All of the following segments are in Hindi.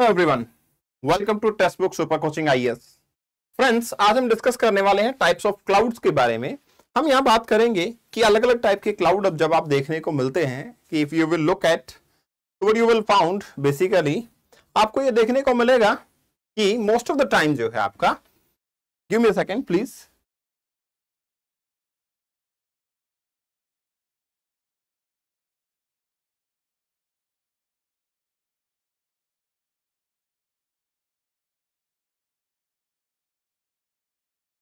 Hello everyone welcome to Testbook super coaching IAS friends आज हम डिस्कस करने वाले हैं टाइप्स ऑफ क्लाउड्स के बारे में हम यहां बात करेंगे कि अलग अलग टाइप के क्लाउड अब जब आप देखने को मिलते हैं कि if you will look at what you will found basically आपको ये देखने को मिलेगा कि मोस्ट ऑफ द टाइम जो है आपका गिव मी सेकेंड प्लीज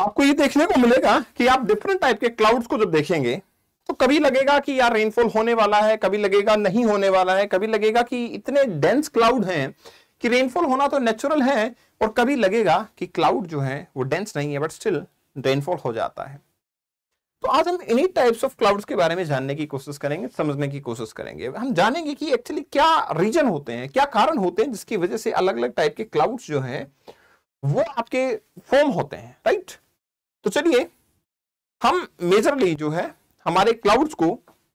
आपको ये देखने को मिलेगा कि आप डिफरेंट टाइप के क्लाउड्स को जब देखेंगे तो कभी लगेगा कि यार रेनफॉल होने वाला है कभी लगेगा नहीं होने वाला है कभी लगेगा कि इतने डेंस क्लाउड हैं कि रेनफॉल होना तो नेचुरल है और कभी लगेगा कि क्लाउड जो है वो डेंस नहीं है बट स्टिल रेनफॉल हो जाता है तो आज हम इन्हीं टाइप्स ऑफ क्लाउड्स के बारे में जानने की कोशिश करेंगे समझने की कोशिश करेंगे हम जानेंगे कि एक्चुअली क्या रीजन होते हैं क्या कारण होते हैं जिसकी वजह से अलग अलग टाइप के क्लाउड्स जो हैं वो आपके फॉर्म होते हैं राइट right? तो चलिए हम मेजरली जो है हमारे क्लाउड्स को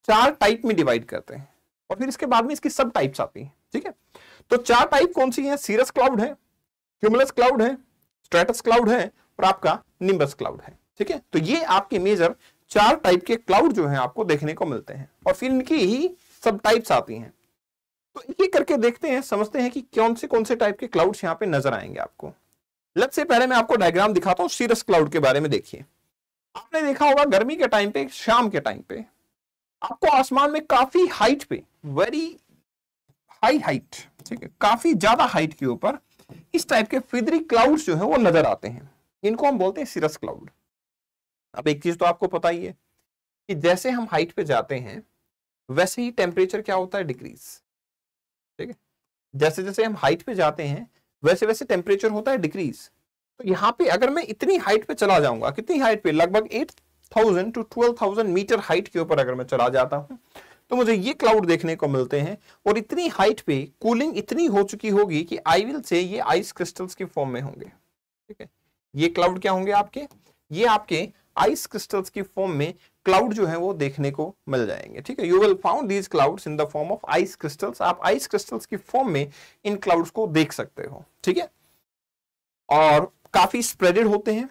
चार टाइप में डिवाइड करते हैं और फिर इसके बाद में इसकी सब टाइप्स आती हैं ठीक है तो चार टाइप कौन सी है सीरस क्लाउड है क्यूमुलस क्लाउड है स्ट्रेटस क्लाउड है और आपका निम्बस क्लाउड है ठीक है तो ये आपके मेजर चार टाइप के क्लाउड जो है आपको देखने को मिलते हैं और फिर इनकी ही सब टाइप्स आती हैं तो ये करके देखते हैं समझते हैं कि कौन से कौन से टाइप के क्लाउड्स यहाँ पे नजर आएंगे आपको लग से पहले मैं आपको डायग्राम दिखाता हूं सीरस क्लाउड के बारे में देखिए आपने देखा होगा गर्मी के टाइम पे शाम के टाइम पे आपको आसमान में काफी हाइट पे वेरी हाई हाइट ठीक है काफी ज्यादा हाइट के ऊपर इस टाइप के फिदरी क्लाउड जो है वो नजर आते हैं इनको हम बोलते हैं सीरस क्लाउड अब एक चीज तो आपको पता ही है कि जैसे हम हाइट पे जाते हैं वैसे ही टेम्परेचर क्या होता है डिक्रीज ठीक है जैसे जैसे हम हाइट पे जाते हैं वैसे वैसे टेम्परेचर होता है डिक्रीज तो यहाँ पे अगर मैं इतनी हाइट पे चला जाऊंगा कितनी हाइट पे लगभग eight thousand to twelve thousand metre height के ऊपर अगर मैं चला जाता हूँ तो मुझे ये क्लाउड देखने को मिलते हैं और इतनी हाइट पे कूलिंग इतनी हो चुकी होगी कि आई विल से ये आइस क्रिस्टल्स के फॉर्म में होंगे ठीक है ये क्लाउड क्या होंगे आपके ये आपके आइस क्रिस्टल्स की फॉर्म में क्लाउड जो है वो देखने को मिल जाएंगे ठीक है you will found these clouds in the form of ice crystals आप आइस क्रिस्टल्स की फॉर्म में इन क्लाउड्स को देख सकते हो ठीक है और काफी स्प्रेडेड होते हैं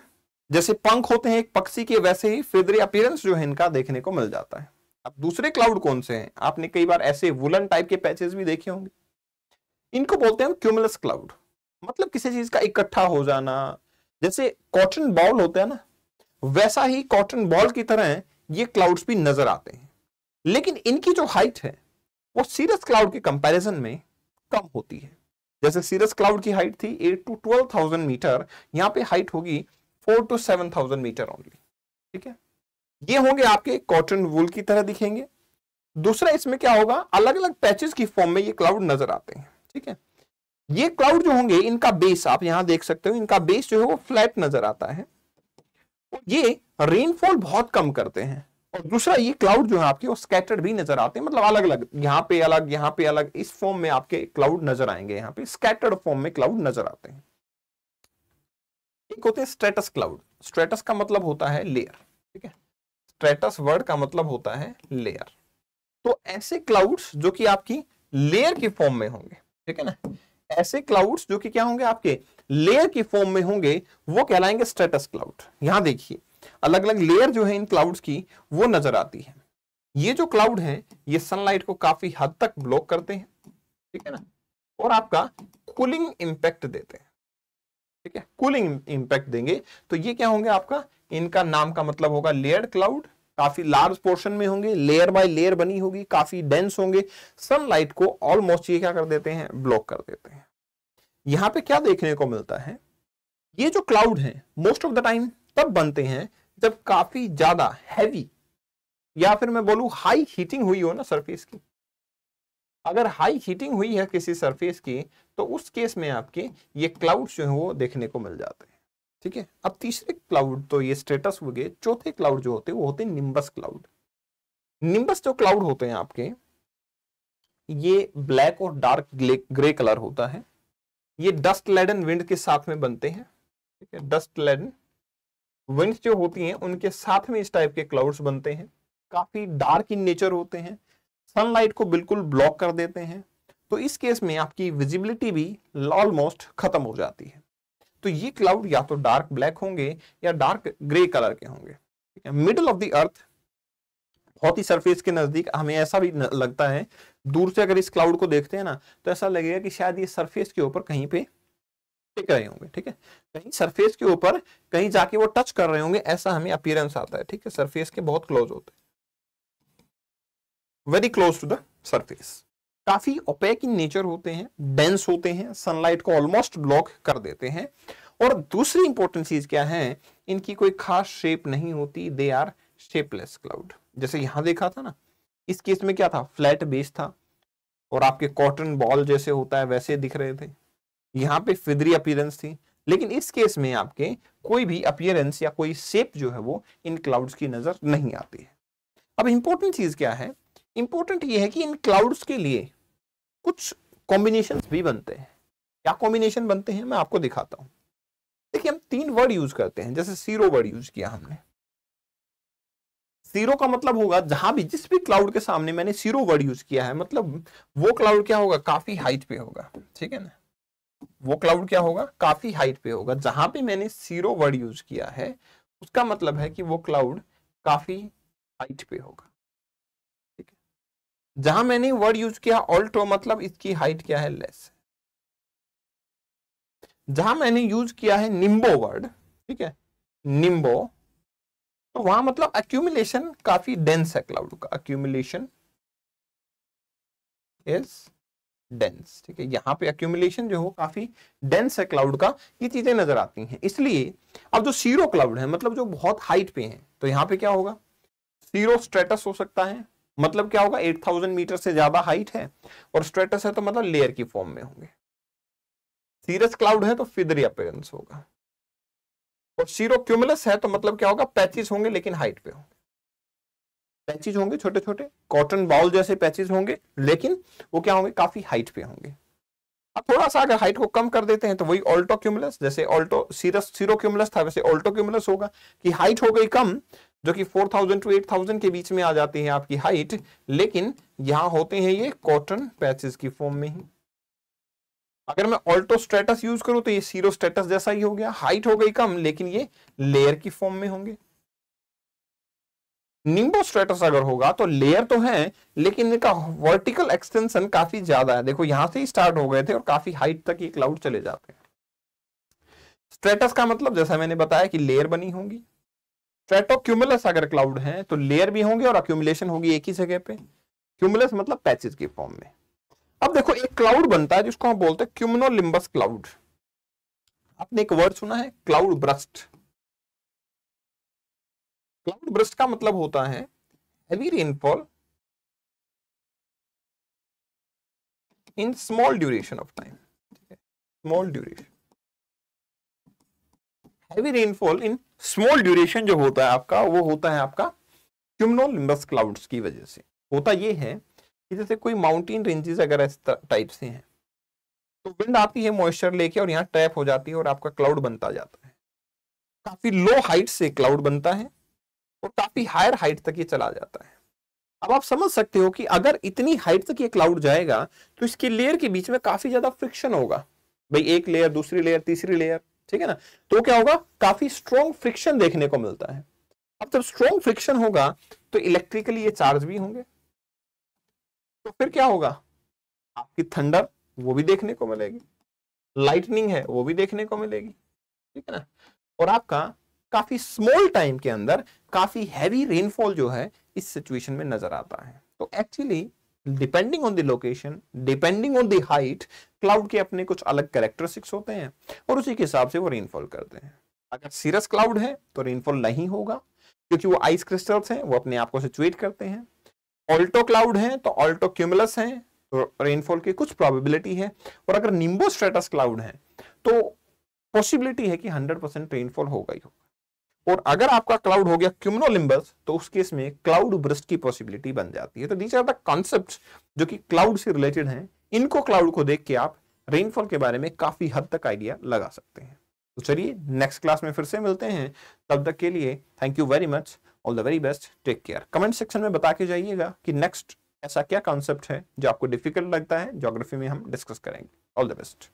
जैसे पंख होते हैं एक पक्षी के वैसे ही फेदरी अपियरेंस जो है इनका देखने को मिल जाता है अब दूसरे क्लाउड कौन से हैं आपने कई बार ऐसे वुलन टाइप के पैचेस भी देखे होंगे इनको बोलते हैं क्यूमुलस क्लाउड मतलब किसी चीज का इकट्ठा हो जाना जैसे कॉटन बॉल होते हैं ना वैसा ही कॉटन बॉल की तरह ये क्लाउड्स भी नजर आते हैं लेकिन इनकी जो हाइट है वो सीरस क्लाउड के कंपैरिजन में कम होती है जैसे सीरस क्लाउड की हाइट थी eight to twelve thousand metre यहाँ पे हाइट होगी four to seven thousand metre only ठीक है ये होंगे आपके कॉटन वूल की तरह दिखेंगे दूसरा इसमें क्या होगा अलग अलग पैचेस की फॉर्म में ये क्लाउड नजर आते हैं ठीक है ये क्लाउड जो होंगे इनका बेस आप यहां देख सकते हो इनका बेस जो है वो फ्लैट नजर आता है ये रेनफॉल बहुत कम करते हैं और दूसरा ये क्लाउड जो है आपके वो स्कैटर्ड भी नजर आते हैं मतलब अलग अलग यहाँ पे अलग यहाँ पे अलग इस फॉर्म में आपके क्लाउड नजर आएंगे यहाँ पे स्कैटर्ड फॉर्म में क्लाउड नजर आते हैं एक होते हैं स्ट्रेटस क्लाउड स्ट्रेटस का मतलब होता है लेयर ठीक है स्ट्रेटस वर्ड का मतलब होता है लेयर तो ऐसे क्लाउड्स जो कि आपकी लेयर के फॉर्म में होंगे ठीक है ना ऐसे क्लाउड्स जो कि क्या होंगे आपके लेयर के फॉर्म में होंगे वो कहलाएंगे स्टेटस क्लाउड यहां देखिए अलग अलग लेयर जो है इन क्लाउड्स की वो नजर आती है ये जो क्लाउड है ये सनलाइट को काफी हद तक ब्लॉक करते हैं ठीक है ना और आपका कूलिंग इंपैक्ट देते हैं ठीक है कूलिंग इंपैक्ट देंगे तो ये क्या होंगे आपका इनका नाम का मतलब होगा लेयर क्लाउड काफी लार्ज पोर्शन में होंगे लेयर बाय लेयर बनी होगी काफी डेंस होंगे सनलाइट को ऑलमोस्ट ये क्या कर देते हैं ब्लॉक कर देते हैं यहां पे क्या देखने को मिलता है ये जो क्लाउड है मोस्ट ऑफ द टाइम तब बनते हैं जब काफी ज्यादा हैवी या फिर मैं बोलू हाई हीटिंग हुई हो ना सरफेस की अगर हाई हीटिंग हुई है किसी सरफेस की तो उस केस में आपके ये क्लाउड जो है वो देखने को मिल जाते हैं ठीक है अब तीसरे क्लाउड तो ये स्टेटस हो गए चौथे क्लाउड जो होते हैं वो होते हैं निम्बस क्लाउड निम्बस जो क्लाउड होते हैं आपके ये ब्लैक और डार्क ग्रे कलर होता है ये डस्ट लेडन विंड के साथ में बनते हैं ठीक है डस्ट लेडन विंड जो होती हैं उनके साथ में इस टाइप के क्लाउड्स बनते हैं काफ़ी डार्क इन नेचर होते हैं सनलाइट को बिल्कुल ब्लॉक कर देते हैं तो इस केस में आपकी विजिबिलिटी भी ऑलमोस्ट ख़त्म हो जाती है तो ये क्लाउड या तो डार्क ब्लैक होंगे या डार्क ग्रे कलर के होंगे मिडल ऑफ द अर्थ बहुत ही सरफेस के नजदीक हमें ऐसा भी लगता है दूर से अगर इस क्लाउड को देखते हैं ना तो ऐसा लगेगा कि शायद ये सरफेस के ऊपर कहीं पे टिक रहे होंगे ठीक है कहीं सरफेस के ऊपर कहीं जाके वो टच कर रहे होंगे ऐसा हमें अपियरेंस आता है ठीक है सरफेस के बहुत क्लोज होते हैं very close to the surface काफी ओपेक इन नेचर होते हैं डेंस होते हैं सनलाइट को ऑलमोस्ट ब्लॉक कर देते हैं और दूसरी इंपॉर्टेंट चीज क्या है इनकी कोई खास शेप नहीं होती दे आर शेपलेस क्लाउड जैसे यहां देखा था ना इस केस में क्या था फ्लैट बेस था और आपके कॉटन बॉल जैसे होता है वैसे दिख रहे थे यहाँ पे फिदरी अपीयरेंस थी लेकिन इस केस में आपके कोई भी अपियरेंस या कोई सेप जो है वो इन क्लाउड्स की नजर नहीं आती है अब इंपॉर्टेंट चीज क्या है इंपॉर्टेंट ये है कि इन क्लाउड्स के लिए कुछ कॉम्बिनेशन भी बनते हैं क्या कॉम्बिनेशन बनते हैं मैं आपको दिखाता हूँ देखिए हम तीन वर्ड यूज करते हैं जैसे सीरो वर्ड यूज किया हमने सीरो का मतलब होगा जहां भी जिस भी क्लाउड के सामने मैंने सीरो वर्ड यूज किया है मतलब वो क्लाउड क्या होगा काफी हाइट पे होगा ठीक है ना वो क्लाउड क्या होगा काफी हाइट पे होगा जहां पे मैंने सीरो वर्ड यूज किया है उसका मतलब है कि वो क्लाउड काफी हाइट पे होगा ठीक है जहां मैंने वर्ड यूज किया ऑल्टो मतलब इसकी हाइट क्या है लेस जहां मैंने यूज किया है निम्बो वर्ड ठीक है निम्बो तो वहां मतलब अक्यूमुलेशन काफी डेंस है क्लाउड का अक्यूमुलेशन इज डेंस ठीक है यहाँ पे अक्यूमुलेशन जो हो काफी डेंस है क्लाउड का ये चीजें नजर आती हैं इसलिए अब जो सीरो क्लाउड है मतलब जो बहुत हाइट पे है तो यहाँ पे क्या होगा सीरो स्ट्रेटस हो सकता है मतलब क्या होगा 8000 मीटर से ज्यादा हाइट है और स्ट्रेटस है तो मतलब लेयर की फॉर्म में होंगे सीरस क्लाउड है तो फिदरी अपेयरेंस होगा और सीरो क्यूमुलस है तो मतलब क्या होगा पैचिस होंगे लेकिन हाइट पे होंगे पैचिस होंगे छोटे छोटे कॉटन बाउल जैसे पैचिस होंगे लेकिन वो क्या होंगे काफी हाइट पे होंगे अब थोड़ा सा अगर हाइट को कम कर देते हैं तो वही ऑल्टो क्यूमुलस जैसे ऑल्टो सीरस सीरो क्यूमुलस था वैसे ऑल्टो क्यूमुलस होगा कि हाइट हो गई कम जो कि 4000 टू 8000 के बीच में आ जाती है आपकी हाइट लेकिन यहां होते हैं ये कॉटन पैचेस की फॉर्म में ही अगर मैं ऑल्टो स्टेटस यूज करूं तो ये सीरो स्टेटस जैसा ही हो गया हाइट हो गई कम लेकिन ये लेयर की फॉर्म में होंगे निम्बो स्टेटस अगर होगा तो लेयर तो है लेकिन इनका वर्टिकल एक्सटेंशन काफी ज्यादा है देखो यहां से ही स्टार्ट हो गए थे और काफी हाइट तक ये क्लाउड चले जाते हैं स्ट्रेटस का मतलब जैसा मैंने बताया कि लेयर बनी होंगी स्ट्रेटोक्यूमुलस अगर क्लाउड है तो लेयर भी होंगे और अक्यूमुलेशन होगी एक ही जगह पे क्यूमुलस मतलब पैचेस के फॉर्म में अब देखो एक क्लाउड बनता है जिसको हम बोलते हैं क्यूमनोलिम्बस क्लाउड आपने एक वर्ड सुना है क्लाउड ब्रस्ट क्लाउड ब्रस्ट का मतलब होता है heavy rainfall in small duration of time small duration heavy rainfall in small duration जो होता है आपका वो होता है आपका क्यूमनोलिम्बस क्लाउड्स की वजह से होता ये है कि जैसे कोई माउंटेन रेंजेस अगर इस टाइप से हैं तो विंड आती है मॉइस्चर लेके और यहाँ ट्रैप हो जाती है और आपका क्लाउड बनता जाता है काफी लो हाइट से क्लाउड बनता है और काफी हायर हाइट तक ये चला जाता है अब आप समझ सकते हो कि अगर इतनी हाइट तक ये क्लाउड जाएगा तो इसके लेयर के बीच में काफी ज्यादा फ्रिक्शन होगा भाई एक लेयर दूसरी लेयर तीसरी लेयर ठीक है ना तो क्या होगा काफी स्ट्रॉन्ग फ्रिक्शन देखने को मिलता है अब जब स्ट्रॉन्ग फ्रिक्शन होगा तो इलेक्ट्रिकली ये चार्ज भी होंगे तो फिर क्या होगा आपकी थंडर वो भी देखने को मिलेगी लाइटनिंग है वो भी देखने को मिलेगी ठीक है ना और आपका काफी स्मॉल टाइम के अंदर काफी हैवी रेनफॉल जो है इस सिचुएशन में नजर आता है तो actually depending on the location depending on the height cloud के अपने कुछ अलग कैरेक्टरिस्टिक्स होते हैं और उसी के हिसाब से वो रेनफॉल करते हैं अगर सीरस क्लाउड है तो रेनफॉल नहीं होगा क्योंकि वो आइस क्रिस्टल्स हैं वो अपने आप को सिचुएट करते हैं ऑल्टो क्लाउड है तो ऑल्टो क्यूमुलस है तो रेनफॉल की कुछ प्रोबेबिलिटी है और अगर निम्बो स्ट्रेटस क्लाउड है तो पॉसिबिलिटी है कि 100 परसेंट रेनफॉल हो गई हो और अगर आपका क्लाउड हो गया क्यूमनोलिम्बस तो उस केस में क्लाउड ब्रस्ट की पॉसिबिलिटी बन जाती है तो दीज आर द कॉन्सेप्ट जो कि क्लाउड से रिलेटेड है इनको क्लाउड को देख के आप रेनफॉल के बारे में काफी हद तक आइडिया लगा सकते हैं तो चलिए नेक्स्ट क्लास में फिर से मिलते हैं तब तक के लिए thank you very much all the very best take care comment section में बता के जाइएगा कि नेक्स्ट ऐसा क्या कॉन्सेप्ट है जो आपको डिफिकल्ट लगता है जोग्राफी में हम डिस्कस करेंगे ऑल द बेस्ट